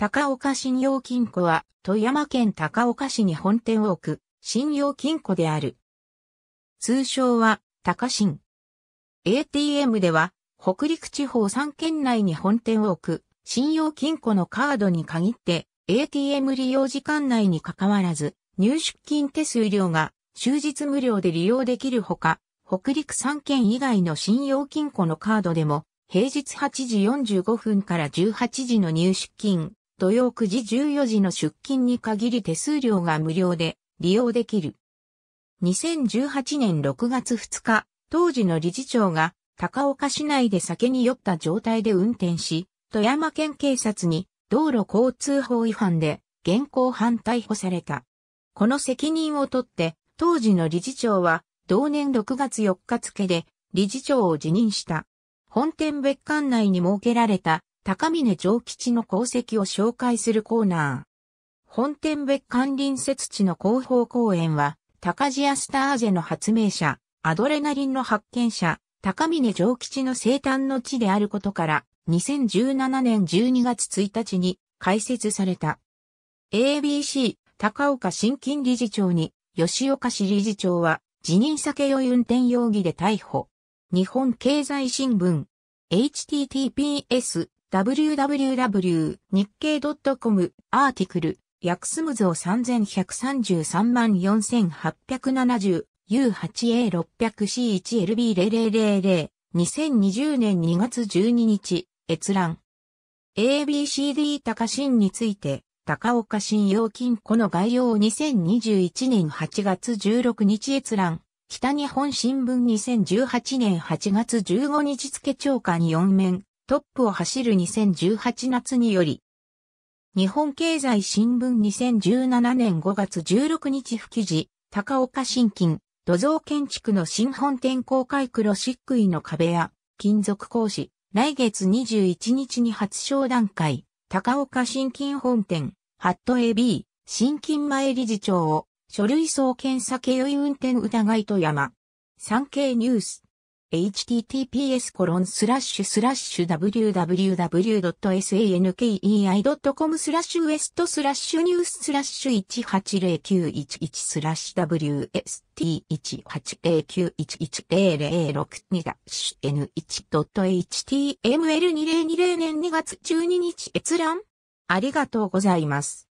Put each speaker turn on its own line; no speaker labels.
高岡信用金庫は、富山県高岡市に本店を置く、信用金庫である。通称は、高信。ATM では、北陸地方3県内に本店を置く、信用金庫のカードに限って、ATM 利用時間内に関わらず、入出金手数料が終日無料で利用できるほか、北陸3県以外の信用金庫のカードでも、平日8時45分から18時の入出金、土曜9時14時の出勤に限り手数料が無料で利用できる。2018年6月2日、当時の理事長が高岡市内で酒に酔った状態で運転し、富山県警察に道路交通法違反で現行犯逮捕された。この責任を取って当時の理事長は同年6月4日付で理事長を辞任した。本店別館内に設けられた高峰長吉の功績を紹介するコーナー。本店別館隣接地の広報公演は、高地アスタージェの発明者、アドレナリンの発見者、高峰長吉の生誕の地であることから、2017年12月1日に開設された。ABC 高岡新金理事長に吉岡市理事長は辞任酒酔い運転容疑で逮捕。日本経済新聞 https www 日経 .com アーティクル、スムズぞ31334870 U8A600C1LB0000 2020年2月12日、閲覧。ABCD 高新について、高岡信用金庫の概要2021年8月16日閲覧。北日本新聞2018年8月15日付長官4面。トップを走る2018夏により、日本経済新聞2017年5月16日不記事、高岡新金、土蔵建築の新本店公開黒漆喰の壁や、金属講師、来月21日に発商段階、高岡新金本店、ハット AB、新金前理事長を、書類送検酒酔い運転疑いと山。産経ニュース。https コロンスラッシュスラッシュ www.sankei.com スラッシュウエストスラッシュニューススラッシュ180911スラッシュ WST1809110062 ダッシュ N1.html2020 年2月12日閲覧ありがとうございます。